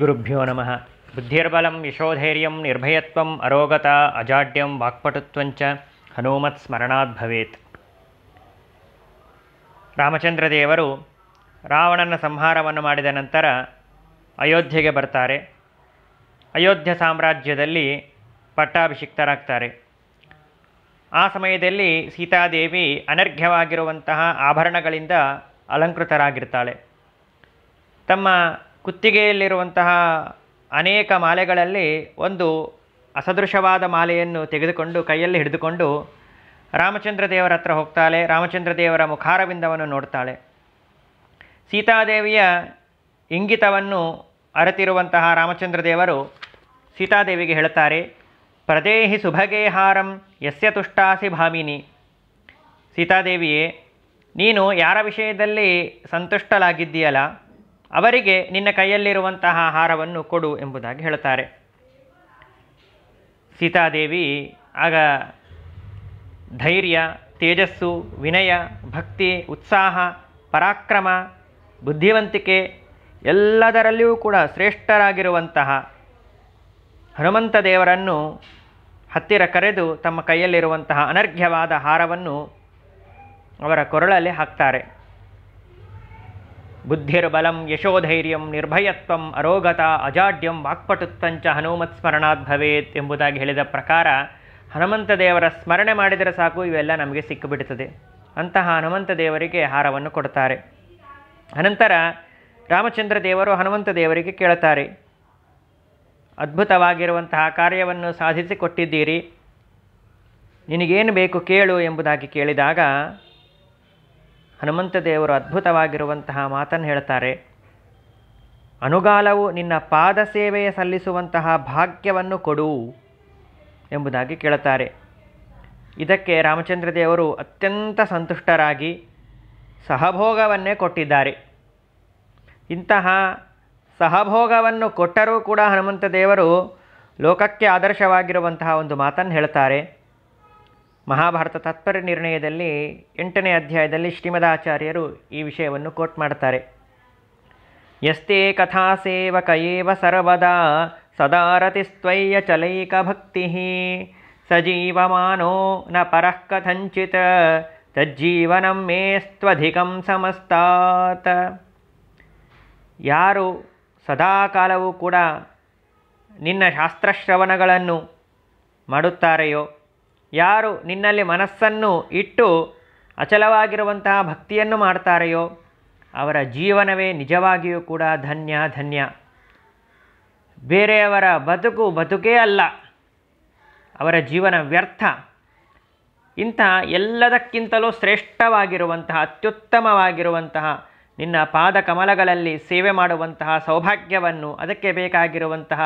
ಗುರುಭ್ಯೋ ನಮಃ ಬುದ್ಧಿರ್ಬಲಂ ಯಶೋಧೈರ್ಯಂ ನಿರ್ಭಯತ್ವಂ ಅರೋಗತ ಅಜಾಡ್ಯಂ ವಾಕ್ಪಟುತ್ವಂಚ ಹನುಮತ್ ಸ್ಮರಣಾತ್ ಭವೇತ್ ರಾಮಚಂದ್ರದೇವರು ರಾವಣನ ಸಂಹಾರವನ್ನು ಮಾಡಿದ ನಂತರ ಅಯೋಧ್ಯೆಗೆ ಬರ್ತಾರೆ ಅಯೋಧ್ಯ ಸಾಮ್ರಾಜ್ಯದಲ್ಲಿ ಪಟ್ಟಾಭಿಷಿಕ್ತರಾಗ್ತಾರೆ ಆ ಸಮಯದಲ್ಲಿ ಸೀತಾದೇವಿ ಅನರ್ಘ್ಯವಾಗಿರುವಂತಹ ಆಭರಣಗಳಿಂದ ಅಲಂಕೃತರಾಗಿರ್ತಾಳೆ ತಮ್ಮ ಕುತ್ತಿಗೆಯಲ್ಲಿರುವಂತಹ ಅನೇಕ ಮಾಲೆಗಳಲ್ಲಿ ಒಂದು ಅಸದೃಶವಾದ ಮಾಲೆಯನ್ನು ತೆಗೆದುಕೊಂಡು ಕೈಯಲ್ಲಿ ಹಿಡಿದುಕೊಂಡು ರಾಮಚಂದ್ರ ದೇವರ ಹತ್ರ ಹೋಗ್ತಾಳೆ ರಾಮಚಂದ್ರ ದೇವರ ಮುಖಾರವಿಂದವನ್ನು ನೋಡ್ತಾಳೆ ಸೀತಾದೇವಿಯ ಇಂಗಿತವನ್ನು ಅರತಿರುವಂತಹ ರಾಮಚಂದ್ರ ದೇವರು ಸೀತಾದೇವಿಗೆ ಹೇಳ್ತಾರೆ ಪ್ರದೇಹಿ ಸುಭಗೇಹಾರಂ ಯಸ್ಯ ತುಷ್ಟಾಸಿ ಭಾಮಿನಿ ಸೀತಾದೇವಿಯೇ ನೀನು ಯಾರ ವಿಷಯದಲ್ಲಿ ಸಂತುಷ್ಟಲಾಗಿದ್ದೀಯಲ್ಲ ಅವರಿಗೆ ನಿನ್ನ ಕೈಯಲ್ಲಿರುವಂತಹ ಹಾರವನ್ನು ಕೊಡು ಎಂಬುದಾಗಿ ಹೇಳ್ತಾರೆ ಸೀತಾದೇವಿ ಆಗ ಧೈರ್ಯ ತೇಜಸ್ಸು ವಿನಯ ಭಕ್ತಿ ಉತ್ಸಾಹ ಪರಾಕ್ರಮ ಬುದ್ಧಿವಂತಿಕೆ ಎಲ್ಲದರಲ್ಲಿಯೂ ಕೂಡ ಶ್ರೇಷ್ಠರಾಗಿರುವಂತಹ ಹನುಮಂತ ದೇವರನ್ನು ಹತ್ತಿರ ಕರೆದು ತಮ್ಮ ಕೈಯಲ್ಲಿರುವಂತಹ ಅನರ್ಘ್ಯವಾದ ಹಾರವನ್ನು ಅವರ ಕೊರಳಲ್ಲಿ ಹಾಕ್ತಾರೆ ಬುದ್ಧಿರ್ಬಲಂ ಯಶೋಧೈರ್ಯಂ ನಿರ್ಭಯತ್ವಂ ಅರೋಗತ ಅಜಾಡ್ಯಂ ವಾಕ್ಪಟುತ್ತಂಚ ಹನುಮತ್ ಸ್ಮರಣಾತ್ ಭವೇತ್ ಎಂಬುದಾಗಿ ಹೇಳಿದ ಪ್ರಕಾರ ಹನುಮಂತ ದೇವರ ಸ್ಮರಣೆ ಮಾಡಿದರೆ ಸಾಕು ಇವೆಲ್ಲ ನಮಗೆ ಸಿಕ್ಕಿಬಿಡುತ್ತದೆ ಅಂತಹ ಹನುಮಂತ ದೇವರಿಗೆ ಹಾರವನ್ನು ಕೊಡ್ತಾರೆ ಅನಂತರ ರಾಮಚಂದ್ರ ದೇವರು ಹನುಮಂತ ದೇವರಿಗೆ ಕೇಳುತ್ತಾರೆ ಅದ್ಭುತವಾಗಿರುವಂತಹ ಕಾರ್ಯವನ್ನು ಸಾಧಿಸಿಕೊಟ್ಟಿದ್ದೀರಿ ನಿನಗೇನು ಬೇಕು ಕೇಳು ಎಂಬುದಾಗಿ ಕೇಳಿದಾಗ ಹನುಮಂತ ದೇವರು ಅದ್ಭುತವಾಗಿರುವಂತಹ ಮಾತನ್ನು ಹೇಳ್ತಾರೆ ಅನುಗಾಲವು ನಿನ್ನ ಪಾದ ಸೇವೆಯ ಸಲ್ಲಿಸುವಂತಹ ಭಾಗ್ಯವನ್ನು ಕೊಡು ಎಂಬುದಾಗಿ ಕೇಳುತ್ತಾರೆ ಇದಕ್ಕೆ ರಾಮಚಂದ್ರ ದೇವರು ಅತ್ಯಂತ ಸಂತುಷ್ಟರಾಗಿ ಸಹಭೋಗವನ್ನೇ ಕೊಟ್ಟಿದ್ದಾರೆ ಇಂತಹ ಸಹಭೋಗವನ್ನು ಕೊಟ್ಟರೂ ಕೂಡ ಹನುಮಂತ ದೇವರು ಲೋಕಕ್ಕೆ ಆದರ್ಶವಾಗಿರುವಂತಹ ಒಂದು ಮಾತನ್ನು ಹೇಳ್ತಾರೆ ಮಹಾಭಾರತ ತಾತ್ಪರ್ಯ ನಿರ್ಣಯದಲ್ಲಿ ಎಂಟನೇ ಅಧ್ಯಾಯದಲ್ಲಿ ಶ್ರೀಮದಾಚಾರ್ಯರು ಈ ವಿಷಯವನ್ನು ಕೋಟ್ ಮಾಡ್ತಾರೆ ಯಸ್ತೆ ಕಥಾ ಸರ್ವದಾ ಸದಾರತಿಸ್ತ್ವಯ್ಯ ಚಲೈಕ ಭಕ್ತಿ ಸಜೀವಮಾನೋ ನ ಪರಃ ಕಥಂಚಿತ ತಜ್ಜೀವನ ಮೇಸ್ತ್ವಧಿಕಂ ಸಮಸ್ತಾತ ಯಾರು ಸದಾಕಾಲವೂ ಕೂಡ ನಿನ್ನ ಶಾಸ್ತ್ರಶ್ರವಣಗಳನ್ನು ಮಾಡುತ್ತಾರೆಯೋ ಯಾರು ನಿನ್ನಲ್ಲಿ ಮನಸ್ಸನ್ನು ಇಟ್ಟು ಅಚಲವಾಗಿರುವಂತಹ ಭಕ್ತಿಯನ್ನು ಮಾಡ್ತಾರೆಯೋ ಅವರ ಜೀವನವೇ ನಿಜವಾಗಿಯೂ ಕೂಡ ಧನ್ಯ ಧನ್ಯ ಬೇರೆಯವರ ಬದುಕು ಬದುಕೇ ಅಲ್ಲ ಅವರ ಜೀವನ ವ್ಯರ್ಥ ಇಂತಹ ಎಲ್ಲದಕ್ಕಿಂತಲೂ ಶ್ರೇಷ್ಠವಾಗಿರುವಂತಹ ಅತ್ಯುತ್ತಮವಾಗಿರುವಂತಹ ನಿನ್ನ ಪಾದ ಕಮಲಗಳಲ್ಲಿ ಸೇವೆ ಮಾಡುವಂತಹ ಸೌಭಾಗ್ಯವನ್ನು ಅದಕ್ಕೆ ಬೇಕಾಗಿರುವಂತಹ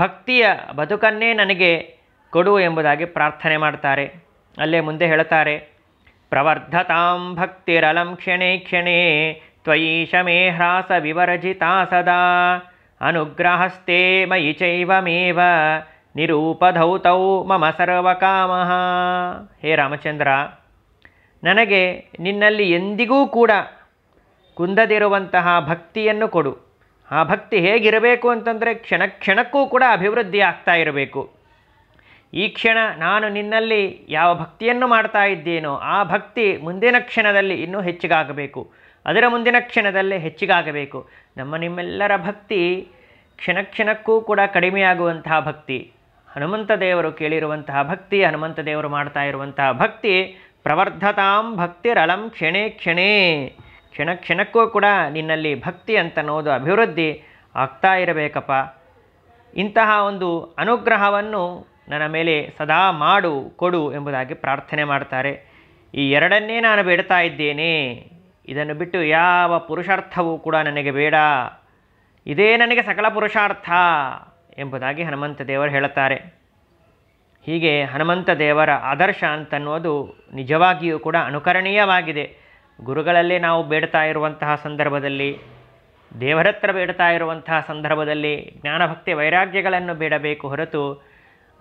ಭಕ್ತಿಯ ಬದುಕನ್ನೇ ನನಗೆ ಕೊಡು ಎಂಬುದಾಗಿ ಪ್ರಾರ್ಥನೆ ಮಾಡ್ತಾರೆ ಅಲ್ಲೇ ಮುಂದೆ ಹೇಳ್ತಾರೆ ಪ್ರವರ್ಧತಾಂ ಭಕ್ತಿರಲಂ ಕ್ಷಣೇ ಕ್ಷಣೇ ತ್ವಯಿ ಶಮೇ ಹ್ರಾಸ ವಿವರಜಿತಾ ಸದಾ ಅನುಗ್ರಹಸ್ತೆ ಮಯಿ ಚೈವಮೇವ ನಿರೂಪಧೌತೌ ಮಮ ಸರ್ವಕಾಮಃ ಹೇ ರಾಮಚಂದ್ರ ನನಗೆ ನಿನ್ನಲ್ಲಿ ಎಂದಿಗೂ ಕೂಡ ಕುಂದದಿರುವಂತಹ ಭಕ್ತಿಯನ್ನು ಕೊಡು ಆ ಭಕ್ತಿ ಹೇಗಿರಬೇಕು ಅಂತಂದರೆ ಕ್ಷಣ ಕ್ಷಣಕ್ಕೂ ಕೂಡ ಅಭಿವೃದ್ಧಿ ಆಗ್ತಾ ಇರಬೇಕು ಈ ಕ್ಷಣ ನಾನು ನಿನ್ನಲ್ಲಿ ಯಾವ ಭಕ್ತಿಯನ್ನು ಮಾಡ್ತಾ ಇದ್ದೇನೋ ಆ ಭಕ್ತಿ ಮುಂದಿನ ಕ್ಷಣದಲ್ಲಿ ಇನ್ನೂ ಹೆಚ್ಚಿಗಾಗಬೇಕು ಅದರ ಮುಂದಿನ ಕ್ಷಣದಲ್ಲೇ ಹೆಚ್ಚಿಗಾಗಬೇಕು ನಮ್ಮ ನಿಮ್ಮೆಲ್ಲರ ಭಕ್ತಿ ಕ್ಷಣ ಕ್ಷಣಕ್ಕೂ ಕೂಡ ಕಡಿಮೆಯಾಗುವಂತಹ ಭಕ್ತಿ ಹನುಮಂತ ದೇವರು ಕೇಳಿರುವಂತಹ ಭಕ್ತಿ ಹನುಮಂತ ದೇವರು ಮಾಡ್ತಾ ಇರುವಂತಹ ಭಕ್ತಿ ಪ್ರವರ್ಧತಾಂ ಭಕ್ತಿರಳಂ ಕ್ಷಣೇ ಕ್ಷಣೇ ಕ್ಷಣ ಕ್ಷಣಕ್ಕೂ ಕೂಡ ನಿನ್ನಲ್ಲಿ ಭಕ್ತಿ ಅಂತನ್ನೋದು ಅಭಿವೃದ್ಧಿ ಆಗ್ತಾ ಇರಬೇಕಪ್ಪ ಇಂತಹ ಒಂದು ಅನುಗ್ರಹವನ್ನು ನನ್ನ ಮೇಲೆ ಸದಾ ಮಾಡು ಕೊಡು ಎಂಬುದಾಗಿ ಪ್ರಾರ್ಥನೆ ಮಾಡ್ತಾರೆ ಈ ಎರಡನ್ನೇ ನಾನು ಬೇಡ್ತಾ ಇದ್ದೇನೆ ಇದನ್ನು ಬಿಟ್ಟು ಯಾವ ಪುರುಷಾರ್ಥವೂ ಕೂಡ ನನಗೆ ಬೇಡ ಇದೇ ನನಗೆ ಸಕಲ ಪುರುಷಾರ್ಥ ಎಂಬುದಾಗಿ ಹನುಮಂತ ದೇವರು ಹೇಳುತ್ತಾರೆ ಹೀಗೆ ಹನುಮಂತ ದೇವರ ಆದರ್ಶ ಅಂತನ್ನುವುದು ನಿಜವಾಗಿಯೂ ಕೂಡ ಅನುಕರಣೀಯವಾಗಿದೆ ಗುರುಗಳಲ್ಲೇ ನಾವು ಬೇಡ್ತಾ ಇರುವಂತಹ ಸಂದರ್ಭದಲ್ಲಿ ದೇವರತ್ರ ಬೇಡ್ತಾ ಇರುವಂತಹ ಸಂದರ್ಭದಲ್ಲಿ ಜ್ಞಾನಭಕ್ತಿ ವೈರಾಗ್ಯಗಳನ್ನು ಬೇಡಬೇಕು ಹೊರತು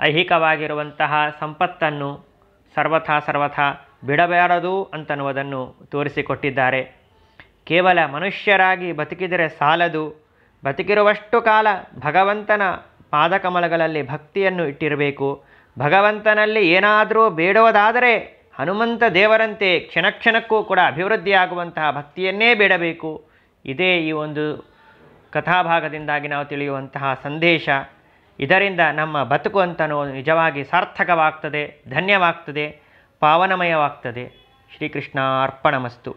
ಐಹಿಕವಾಗಿರುವಂತಹ ಸಂಪತ್ತನ್ನು ಸರ್ವಥಾ ಸರ್ವಥಾ ಬಿಡಬಾರದು ಅಂತನ್ನುವುದನ್ನು ತೋರಿಸಿಕೊಟ್ಟಿದ್ದಾರೆ ಕೇವಲ ಮನುಷ್ಯರಾಗಿ ಬದುಕಿದರೆ ಸಾಲದು ಬದುಕಿರುವಷ್ಟು ಕಾಲ ಭಗವಂತನ ಪಾದಕಮಲಗಳಲ್ಲಿ ಭಕ್ತಿಯನ್ನು ಇಟ್ಟಿರಬೇಕು ಭಗವಂತನಲ್ಲಿ ಏನಾದರೂ ಬೇಡುವುದಾದರೆ ಹನುಮಂತ ದೇವರಂತೆ ಕ್ಷಣಕ್ಷಣಕ್ಕೂ ಕೂಡ ಅಭಿವೃದ್ಧಿಯಾಗುವಂತಹ ಭಕ್ತಿಯನ್ನೇ ಬೇಡಬೇಕು ಇದೇ ಈ ಒಂದು ಕಥಾಭಾಗದಿಂದಾಗಿ ನಾವು ತಿಳಿಯುವಂತಹ ಸಂದೇಶ ಇದರಿಂದ ನಮ್ಮ ಬದುಕು ಅಂತನೂ ನಿಜವಾಗಿ ಸಾರ್ಥಕವಾಗ್ತದೆ ಧನ್ಯವಾಗ್ತದೆ ಪಾವನಮಯವಾಗ್ತದೆ ಶ್ರೀಕೃಷ್ಣ ಮಸ್ತು